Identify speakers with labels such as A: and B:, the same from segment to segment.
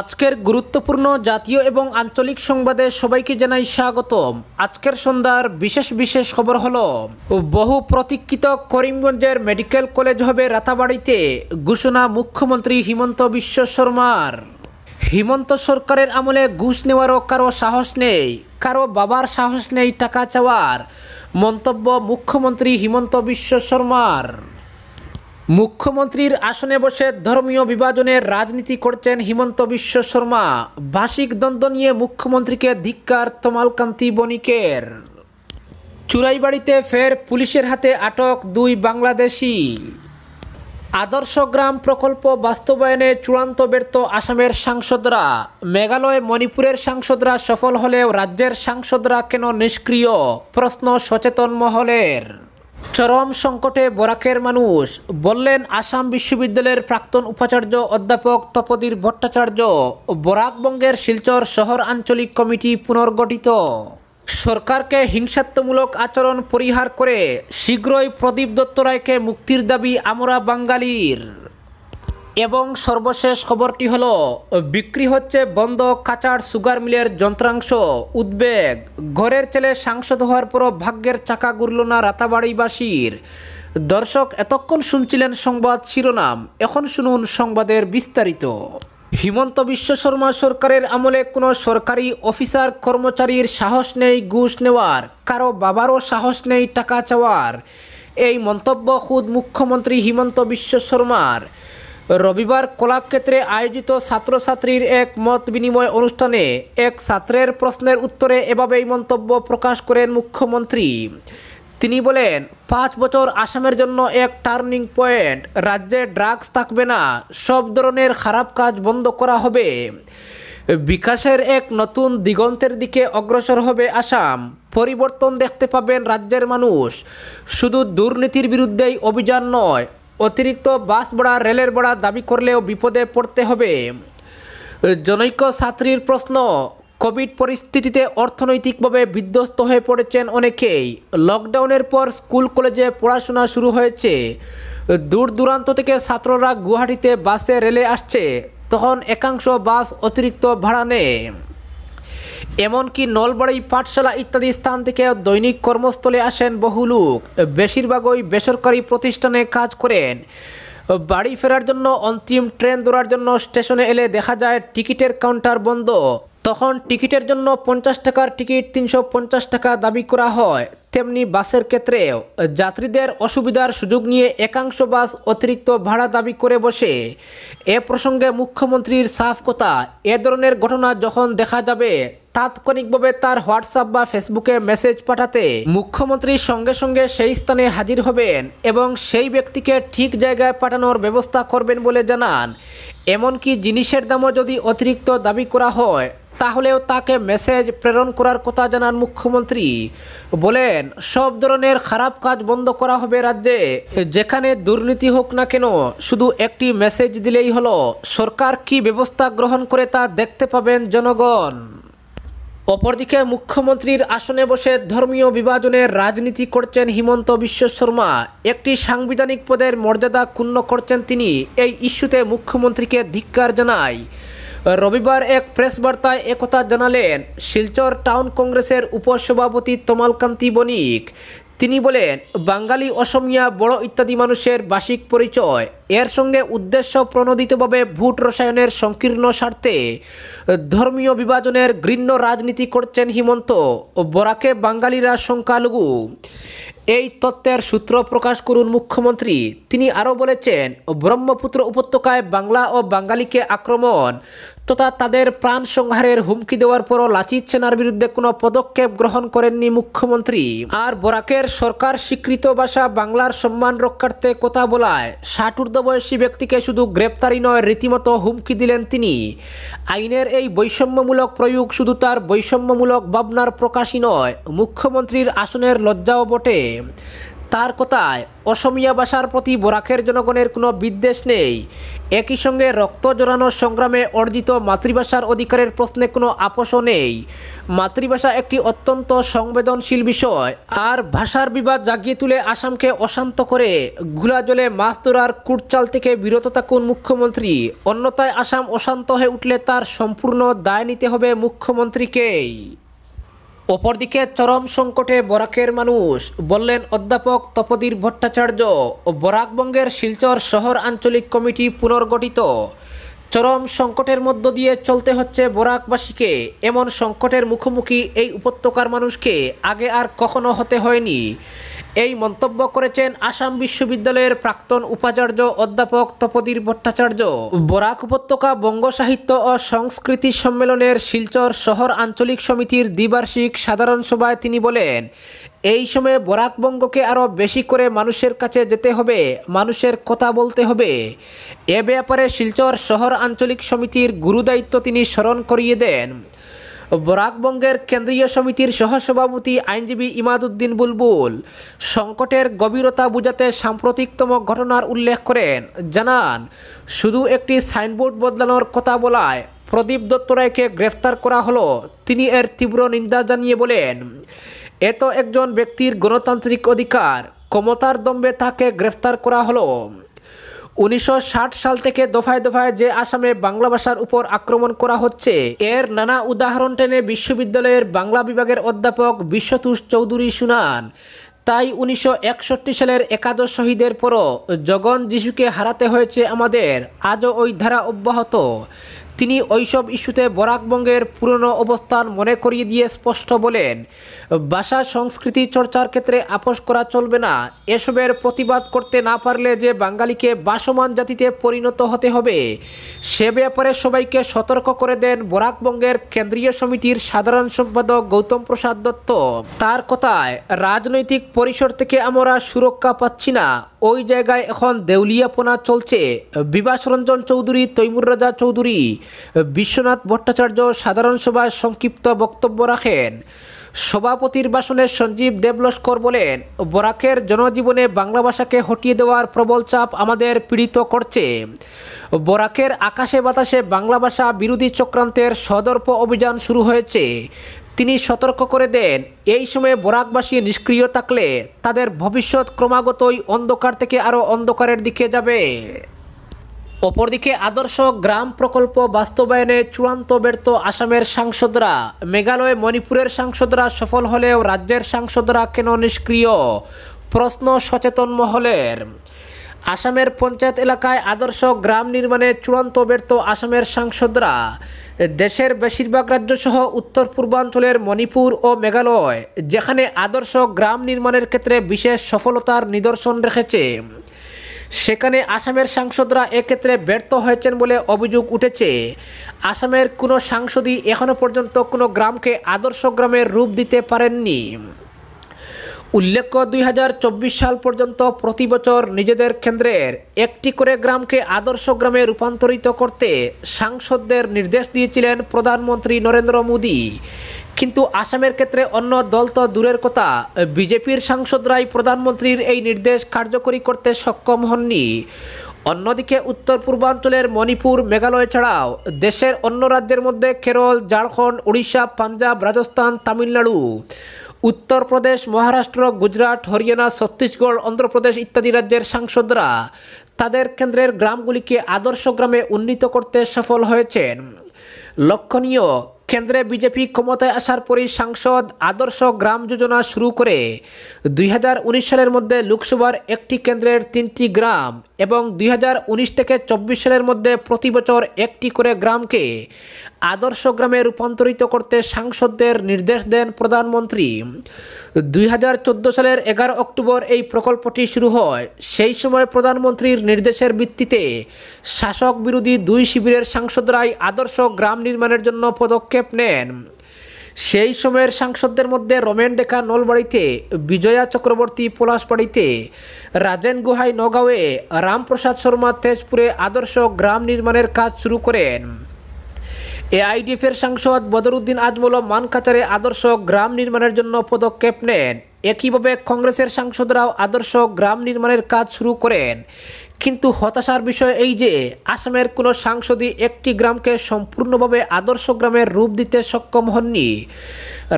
A: আজকের গুরুত্বপূর্ণ জাতীয় এবং আঞ্চলিক সংবাদে সবাইকে জানাই স্বাগতম আজকের সন্ধ্যার বিশেষ বিশেষ খবর হলো বহু প্রতীক্ষিত করিমগঞ্জের মেডিকেল কলেজ হবে রাতাবাড়িতে ঘোষণা মুখ্যমন্ত্রী হিমন্ত বিশ্ব শর্মার হিমন্ত সরকারের আমলে ঘুষ নেওয়ারও কারো সাহস নেই কারো বাবার সাহস নেই টাকা চাওয়ার মন্তব্য মুখ্যমন্ত্রী হিমন্ত বিশ্ব শর্মার মুখ্যমন্ত্রীর আসনে বসে ধর্মীয় বিভাজনের রাজনীতি করছেন হিমন্ত বিশ্ব শর্মা ভাষিক দ্বন্দ্ব নিয়ে মুখ্যমন্ত্রীকে ধিক্কার তমালকান্তি বণিকের চুরাইবাড়িতে ফের পুলিশের হাতে আটক দুই বাংলাদেশি আদর্শ গ্রাম প্রকল্প বাস্তবায়নে চূড়ান্ত ব্যর্থ আসামের সাংসদরা মেঘালয় মণিপুরের সাংসদরা সফল হলেও রাজ্যের সাংসদরা কেন নিষ্ক্রিয় প্রশ্ন সচেতন মহলের চরম সংকটে বরাকের মানুষ বললেন আসাম বিশ্ববিদ্যালয়ের প্রাক্তন উপাচার্য অধ্যাপক তপদীর ভট্টাচার্য বরাকবঙ্গের শিলচর শহর আঞ্চলিক কমিটি পুনর্গঠিত সরকারকে হিংসাত্মমূলক আচরণ পরিহার করে শীঘ্রই প্রদীপ দত্ত রায়কে মুক্তির দাবি আমরা বাঙালির এবং সর্বশেষ খবরটি হলো বিক্রি হচ্ছে বন্ধ কাঁচার সুগার মিলের যন্ত্রাংশ উদ্বেগ ঘরের ছেলে সাংসদ হওয়ার পরও ভাগ্যের চাকা ঘুরল না রাতাবাড়িবাসীর দর্শক এতক্ষণ শুনছিলেন সংবাদ শিরোনাম এখন শুনুন সংবাদের বিস্তারিত হিমন্ত বিশ্ব শর্মা সরকারের আমলে কোনো সরকারি অফিসার কর্মচারীর সাহস নেই ঘুষ নেওয়ার কারো বাবারও সাহস নেই টাকা চাওয়ার এই মন্তব্য খুদ মুখ্যমন্ত্রী হিমন্ত বিশ্ব শর্মার রবিবার কলাক্ষেত্রে আয়োজিত ছাত্রছাত্রীর এক মত বিনিময় অনুষ্ঠানে এক ছাত্রের প্রশ্নের উত্তরে এভাবেই মন্তব্য প্রকাশ করেন মুখ্যমন্ত্রী তিনি বলেন পাঁচ বছর আসামের জন্য এক টার্নিং পয়েন্ট রাজ্যে ড্রাগস থাকবে না সব ধরনের খারাপ কাজ বন্ধ করা হবে বিকাশের এক নতুন দিগন্তের দিকে অগ্রসর হবে আসাম পরিবর্তন দেখতে পাবেন রাজ্যের মানুষ শুধু দুর্নীতির বিরুদ্ধেই অভিযান নয় অতিরিক্ত বাস ভাড়া রেলের ভাড়া দাবি করলেও বিপদে পড়তে হবে জনৈক্য ছাত্রীর প্রশ্ন কোভিড পরিস্থিতিতে অর্থনৈতিকভাবে বিধ্বস্ত হয়ে পড়েছেন অনেকেই লকডাউনের পর স্কুল কলেজে পড়াশোনা শুরু হয়েছে দূর দূরান্ত থেকে ছাত্ররা গুয়াহাটিতে বাসে রেলে আসছে তখন একাংশ বাস অতিরিক্ত ভাড়া নেয় এমনকি নলবাড়ি পাঠশালা ইত্যাদি স্থান থেকে দৈনিক কর্মস্থলে আসেন বহু লোক বেশিরভাগই বেসরকারি প্রতিষ্ঠানে কাজ করেন বাড়ি ফেরার জন্য অন্তিম ট্রেন ধরার জন্য স্টেশনে এলে দেখা যায় টিকিটের কাউন্টার বন্ধ তখন টিকিটের জন্য পঞ্চাশ টাকার টিকিট তিনশো টাকা দাবি করা হয় তেমনি বাসের ক্ষেত্রেও যাত্রীদের অসুবিধার সুযোগ নিয়ে একাংশ বাস অতিরিক্ত ভাড়া দাবি করে বসে এ প্রসঙ্গে মুখ্যমন্ত্রীর সাফ কথা এ ধরনের ঘটনা যখন দেখা যাবে তাৎক্ষণিকভাবে তার হোয়াটসঅ্যাপ বা ফেসবুকে মেসেজ পাঠাতে মুখ্যমন্ত্রী সঙ্গে সঙ্গে সেই স্থানে হাজির হবেন এবং সেই ব্যক্তিকে ঠিক জায়গায় পাঠানোর ব্যবস্থা করবেন বলে জানান এমনকি জিনিসের দামও যদি অতিরিক্ত দাবি করা হয় তাহলেও তাকে মেসেজ প্রেরণ করার কথা জানান মুখ্যমন্ত্রী বলেন সব ধরনের খারাপ কাজ বন্ধ করা হবে রাজ্যে যেখানে দুর্নীতি হোক না কেন শুধু একটি মেসেজ দিলেই হলো সরকার কি ব্যবস্থা গ্রহণ করে তা দেখতে পাবেন জনগণ অপরদিকে মুখ্যমন্ত্রীর আসনে বসে ধর্মীয় বিভাজনের রাজনীতি করছেন হিমন্ত বিশ্ব শর্মা একটি সাংবিধানিক পদের মর্যাদা ক্ষুণ্ণ করছেন তিনি এই ইস্যুতে মুখ্যমন্ত্রীকে ধিক্কার জানায় রবিবার এক প্রেস বার্তায় একথা জানালেন শিলচর টাউন কংগ্রেসের উপসভাপতি তমালকান্তি বণিক তিনি বলেন বাঙালি অসমিয়া বড় ইত্যাদি মানুষের বার্ষিক পরিচয় এর সঙ্গে উদ্দেশ্য প্রণোদিতভাবে ভোট রসায়নের সংকীর্ণ স্বার্থে ধর্মীয় বিভাজনের ঘৃণ্য রাজনীতি করছেন হিমন্ত বরাকে বাঙালিরা সংখ্যালঘু এই তত্ত্বের সূত্র প্রকাশ করুন মুখ্যমন্ত্রী তিনি আরও বলেছেন ব্রহ্মপুত্র উপত্যকায় বাংলা ও বাঙালিকে আক্রমণ তথা তাদের প্রাণ সংহারের হুমকি দেওয়ার পরও লাচিত সেনার বিরুদ্ধে কোনো পদক্ষেপ গ্রহণ করেননি মুখ্যমন্ত্রী আর বরাকের সরকার স্বীকৃত ভাষা বাংলার সম্মান রক্ষার্থে কথা বলায় ষাটুর্ধ বয়সী ব্যক্তিকে শুধু গ্রেপ্তারি নয় রীতিমতো হুমকি দিলেন তিনি আইনের এই বৈষম্যমূলক প্রয়োগ শুধু তার বৈষম্যমূলক ভাবনার প্রকাশই নয় মুখ্যমন্ত্রীর আসনের লজ্জাও বটে তার কথায় অসমীয়া ভাষার প্রতি বরাকের জনগণের কোনো বিদ্বেষ নেই একই সঙ্গে রক্ত জোরানোর সংগ্রামে অর্জিত মাতৃভাষার অধিকারের প্রশ্নে কোনো আপোষও নেই মাতৃভাষা একটি অত্যন্ত সংবেদনশীল বিষয় আর ভাষার বিবাদ জাগিয়ে তুলে আসামকে অশান্ত করে জলে মাছ ধরার কুটচাল থেকে বিরত থাকুন মুখ্যমন্ত্রী অন্যতায় আসাম অশান্ত হয়ে উঠলে তার সম্পূর্ণ দায় নিতে হবে মুখ্যমন্ত্রীকেই অপরদিকে চরম সংকটে বরাকের মানুষ বললেন অধ্যাপক তপদীর ভট্টাচার্য বরাকবঙ্গের শিলচর শহর আঞ্চলিক কমিটি পুনর্গঠিত চরম সংকটের মধ্য দিয়ে চলতে হচ্ছে বরাকবাসীকে এমন সংকটের মুখোমুখি এই উপত্যকার মানুষকে আগে আর কখনো হতে হয়নি এই মন্তব্য করেছেন আসাম বিশ্ববিদ্যালয়ের প্রাক্তন উপাচার্য অধ্যাপক তপদীর ভট্টাচার্য বরাক উপত্যকা বঙ্গ সাহিত্য ও সংস্কৃতি সম্মেলনের শিলচর শহর আঞ্চলিক সমিতির দ্বিবার্ষিক সাধারণ সভায় তিনি বলেন এই সময়ে বরাক বঙ্গকে আরও বেশি করে মানুষের কাছে যেতে হবে মানুষের কথা বলতে হবে এ ব্যাপারে শিলচর শহর আঞ্চলিক সমিতির গুরুদায়িত্ব তিনি স্মরণ করিয়ে দেন বরাকবঙ্গের কেন্দ্রীয় সমিতির সহসভাপতি আইনজীবী ইমাদুদ্দিন বুলবুল সংকটের গভীরতা বুঝাতে সাম্প্রতিকতম ঘটনার উল্লেখ করেন জানান শুধু একটি সাইনবোর্ড বদলানোর কথা বলায় প্রদীপ দত্ত রায়কে গ্রেফতার করা হলো তিনি এর তীব্র নিন্দা জানিয়ে বলেন এত একজন ব্যক্তির গণতান্ত্রিক অধিকার ক্ষমতার দম্বে তাকে গ্রেফতার করা হলো উনিশশো সাল থেকে দফায় দফায় যে আসামে বাংলা ভাষার উপর আক্রমণ করা হচ্ছে এর নানা উদাহরণ টেনে বিশ্ববিদ্যালয়ের বাংলা বিভাগের অধ্যাপক বিশ্বতোষ চৌধুরী শুনান তাই উনিশশো সালের একাদশ শহীদের পরও জগন যিশুকে হারাতে হয়েছে আমাদের আজও ওই ধারা অব্যাহত তিনি ওইসব ইস্যুতে বরাকবঙ্গের পুরনো অবস্থান মনে করিয়ে দিয়ে স্পষ্ট বলেন ভাষা সংস্কৃতি চর্চার ক্ষেত্রে আপোষ করা চলবে না এসবের প্রতিবাদ করতে না পারলে যে বাঙালিকে বাসমান জাতিতে পরিণত হতে হবে সে ব্যাপারে সবাইকে সতর্ক করে দেন বরাকবঙ্গের কেন্দ্রীয় সমিতির সাধারণ সম্পাদক গৌতম প্রসাদ দত্ত তার কথায় রাজনৈতিক পরিসর থেকে আমরা সুরক্ষা পাচ্ছি না ওই জায়গায় এখন দেউলিয়াপনা চলছে বিভাস রঞ্জন চৌধুরী তৈমুর রাজা চৌধুরী বিশ্বনাথ ভট্টাচার্য সাধারণ সভায় সংক্ষিপ্ত বক্তব্য রাখেন সভাপতির বাসনে সঞ্জীব দেবলস্কর বলেন বরাকের জনজীবনে বাংলা ভাষাকে হটিয়ে দেওয়ার প্রবল চাপ আমাদের পীড়িত করছে বরাকের আকাশে বাতাসে বাংলা ভাষা বিরোধী চক্রান্তের সদর্প অভিযান শুরু হয়েছে তিনি সতর্ক করে দেন এই সময়ে বরাকবাসী নিষ্ক্রিয় থাকলে তাদের ভবিষ্যৎ ক্রমাগতই অন্ধকার থেকে আরও অন্ধকারের দিকে যাবে অপরদিকে আদর্শ গ্রাম প্রকল্প বাস্তবায়নে চূড়ান্ত ব্যর্থ আসামের সাংসদরা মেঘালয় মণিপুরের সাংসদরা সফল হলেও রাজ্যের সাংসদরা কেন নিষ্ক্রিয় প্রশ্ন সচেতন মহলের আসামের পঞ্চায়েত এলাকায় আদর্শ গ্রাম নির্মাণে চূড়ান্ত ব্যর্থ আসামের সাংসদরা দেশের বেশিরভাগ রাজ্য সহ উত্তর পূর্বাঞ্চলের মণিপুর ও মেঘালয় যেখানে আদর্শ গ্রাম নির্মাণের ক্ষেত্রে বিশেষ সফলতার নিদর্শন রেখেছে সেখানে আসামের সাংসদরা এক্ষেত্রে ব্যর্থ হয়েছেন বলে অভিযোগ উঠেছে আসামের কোনো সাংসদই এখনও পর্যন্ত কোনো গ্রামকে আদর্শ গ্রামের রূপ দিতে পারেননি উল্লেখ্য দুই সাল পর্যন্ত প্রতি বছর নিজেদের কেন্দ্রের একটি করে গ্রামকে আদর্শ গ্রামে রূপান্তরিত করতে সাংসদদের নির্দেশ দিয়েছিলেন প্রধানমন্ত্রী নরেন্দ্র মোদী কিন্তু আসামের ক্ষেত্রে অন্য দল তো দূরের কথা বিজেপির সাংসদরাই প্রধানমন্ত্রীর এই নির্দেশ কার্যকরী করতে সক্ষম হননি অন্যদিকে উত্তর পূর্বাঞ্চলের মণিপুর মেঘালয় ছাড়াও দেশের অন্য রাজ্যের মধ্যে কেরল ঝাড়খণ্ড উড়িষ্যা পাঞ্জাব রাজস্থান তামিলনাড়ু উত্তরপ্রদেশ মহারাষ্ট্র গুজরাট হরিয়ানা ছত্তিশগড় অন্ধ্রপ্রদেশ ইত্যাদি রাজ্যের সাংসদরা তাদের কেন্দ্রের গ্রামগুলিকে আদর্শ গ্রামে উন্নীত করতে সফল হয়েছেন লক্ষণীয় কেন্দ্রে বিজেপি ক্ষমতায় আসার পরই সাংসদ আদর্শ গ্রাম যোজনা শুরু করে দুই সালের মধ্যে লোকসভার একটি কেন্দ্রের তিনটি গ্রাম এবং দুই থেকে চব্বিশ সালের মধ্যে প্রতি বছর একটি করে গ্রামকে আদর্শ গ্রামে রূপান্তরিত করতে সাংসদদের নির্দেশ দেন প্রধানমন্ত্রী দুই সালের এগারো অক্টোবর এই প্রকল্পটি শুরু হয় সেই সময় প্রধানমন্ত্রীর নির্দেশের ভিত্তিতে শাসক বিরোধী দুই শিবিরের সাংসদরাই আদর্শ গ্রাম নির্মাণের জন্য পদক্ষেপ নেন সেই সময়ের সাংসদদের মধ্যে রমেন ডেকা নলবাড়িতে বিজয়া চক্রবর্তী পলাশবাড়িতে রাজেন গুহাই নগাঁওয়ে রামপ্রসাদ শর্মা তেজপুরে আদর্শ গ্রাম নির্মাণের কাজ শুরু করেন এআইডিএফের সাংসদ বদরুদ্দিন আজমল মানকাচারে আদর্শ গ্রাম নির্মাণের জন্য পদক্ষেপ নেন একইভাবে কংগ্রেসের সাংসদরাও আদর্শ গ্রাম নির্মাণের কাজ শুরু করেন কিন্তু হতাশার বিষয় এই যে আসামের কোনো সাংসদই একটি গ্রামকে সম্পূর্ণভাবে আদর্শ গ্রামের রূপ দিতে সক্ষম হননি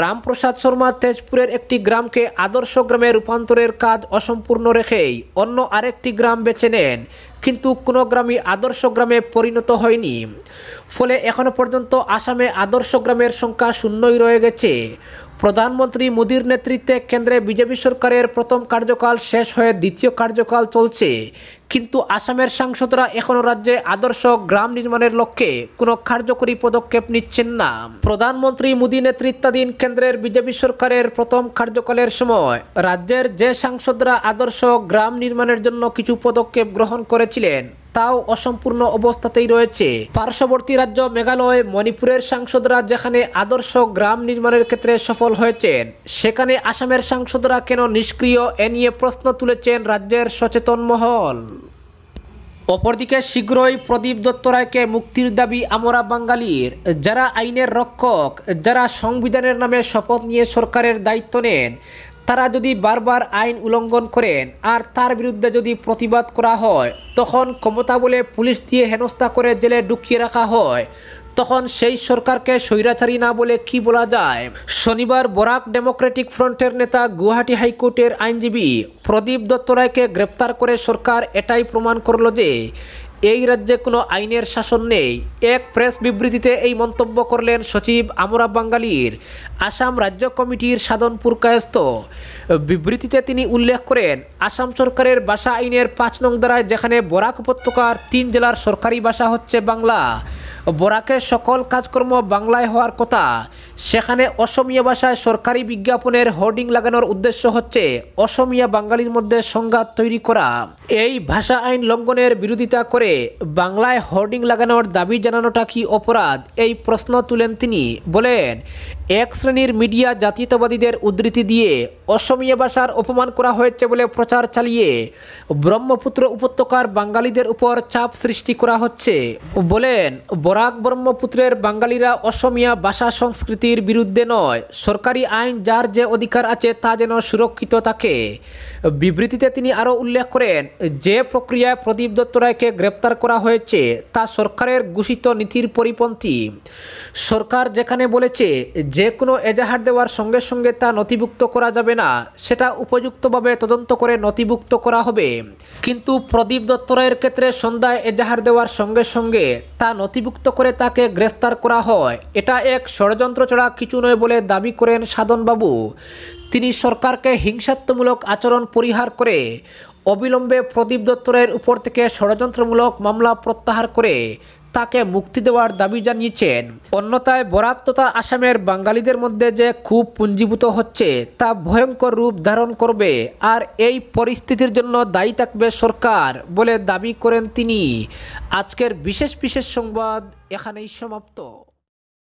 A: রামপ্রসাদ শর্মা তেজপুরের একটি গ্রামকে আদর্শ গ্রামে রূপান্তরের কাজ অসম্পূর্ণ রেখেই অন্য আরেকটি গ্রাম বেছে নেন কিন্তু কোনো গ্রামই আদর্শ গ্রামে পরিণত হয়নি ফলে এখনও পর্যন্ত আসামে আদর্শ গ্রামের সংখ্যা শূন্যই রয়ে গেছে প্রধানমন্ত্রী মোদীর নেতৃত্বে কেন্দ্রে বিজেপি সরকারের প্রথম কার্যকাল শেষ হয়ে দ্বিতীয় কার্যকাল চলছে কিন্তু আসামের সাংসদরা এখনও রাজ্যে আদর্শ গ্রাম নির্মাণের লক্ষ্যে কোনো কার্যকরী পদক্ষেপ নিচ্ছেন না প্রধানমন্ত্রী মোদী নেতৃত্বাধীন কেন্দ্রের বিজেপি সরকারের প্রথম কার্যকালের সময় রাজ্যের যে সাংসদরা আদর্শ গ্রাম নির্মাণের জন্য কিছু পদক্ষেপ গ্রহণ করেছিলেন তাও অসম্পূর্ণ অবস্থাতেই রয়েছে পার্শ্ববর্তী রাজ্য মেঘালয় মণিপুরের সাংসদরা যেখানে আদর্শ গ্রাম নির্মাণের ক্ষেত্রে সফল হয়েছেন সেখানে আসামের সাংসদরা কেন নিষ্ক্রিয় এ নিয়ে প্রশ্ন তুলেছেন রাজ্যের সচেতন মহল অপরদিকে শীঘ্রই প্রদীপ দত্ত রায়কে মুক্তির দাবি আমরা বাঙালির যারা আইনের রক্ষক যারা সংবিধানের নামে শপথ নিয়ে সরকারের দায়িত্ব নেন তারা যদি বারবার আইন উল্লঙ্ঘন করেন আর তার বিরুদ্ধে যদি প্রতিবাদ করা হয় তখন ক্ষমতা বলে পুলিশ দিয়ে হেনস্থা করে জেলে ঢুকিয়ে রাখা হয় তখন সেই সরকারকে স্বৈরাচারী না বলে কি বলা যায় শনিবার বরাক ডেমোক্রেটিক ফ্রন্টের নেতা গুয়াহাটি হাইকোর্টের আইনজীবী প্রদীপ দত্ত রায়কে গ্রেপ্তার করে সরকার এটাই প্রমাণ করল যে এই রাজ্যে কোনো আইনের শাসন নেই এক প্রেস বিবৃতিতে এই মন্তব্য করলেন সচিব আমরা বাঙ্গালির আসাম রাজ্য কমিটির সাধন পুরকায়স্থ বিবৃতিতে তিনি উল্লেখ করেন আসাম সরকারের ভাষা আইনের পাঁচ নং দ্বারায় যেখানে বরাক উপত্যকার তিন জেলার সরকারি ভাষা হচ্ছে বাংলা বরাকের সকল কাজকর্ম বাংলায় হওয়ার কথা সেখানে অসমীয়া ভাষায় সরকারি বিজ্ঞাপনের হোর্ডিং লাগানোর উদ্দেশ্য হচ্ছে অসমীয়া বাঙালির মধ্যে সংঘাত তৈরি করা এই ভাষা আইন লঙ্ঘনের বিরোধিতা করে বাংলায় হোর্ডিং লাগানোর দাবি জানানোটা কি অপরাধ এই প্রশ্ন তুলেন তিনি বলেন এক শ্রেণীর মিডিয়া জাতীয়তাবাদীদের উদ্ধৃতি দিয়ে অসমীয়া ভাষার অপমান করা হয়েছে বলে প্রচার চালিয়ে ব্রহ্মপুত্র উপত্যকার বাঙালিদের উপর চাপ সৃষ্টি করা হচ্ছে বলেন বরাক ব্রহ্মপুত্রের বাঙালিরা অসমীয়া ভাষা সংস্কৃতি দুর্নীতির বিরুদ্ধে নয় সরকারি আইন যার যে অধিকার আছে তা যেন সুরক্ষিত থাকে বিবৃতিতে তিনি আরও উল্লেখ করেন যে প্রক্রিয়ায় প্রদীপ দত্ত রায়কে গ্রেপ্তার করা হয়েছে তা সরকারের ঘোষিত নীতির পরিপন্থী সরকার যেখানে বলেছে যে কোনো এজাহার দেওয়ার সঙ্গে সঙ্গে তা নথিভুক্ত করা যাবে না সেটা উপযুক্তভাবে তদন্ত করে নথিভুক্ত করা হবে কিন্তু প্রদীপ দত্ত রায়ের ক্ষেত্রে সন্ধ্যায় এজাহার দেওয়ার সঙ্গে সঙ্গে তা নথিভুক্ত করে তাকে গ্রেফতার করা হয় এটা এক ষড়যন্ত্র চড়া ছাড়া কিছু নয় বলে দাবি করেন সাধনবাবু তিনি সরকারকে হিংসাত্মমূলক আচরণ পরিহার করে অবিলম্বে প্রদীপ দত্তরের উপর থেকে ষড়যন্ত্রমূলক মামলা প্রত্যাহার করে তাকে মুক্তি দেওয়ার দাবি জানিয়েছেন অন্যতায় বরাত তথা আসামের বাঙালিদের মধ্যে যে খুব পুঞ্জীভূত হচ্ছে তা ভয়ঙ্কর রূপ ধারণ করবে আর এই পরিস্থিতির জন্য দায়ী থাকবে সরকার বলে দাবি করেন তিনি আজকের বিশেষ বিশেষ সংবাদ এখানেই সমাপ্ত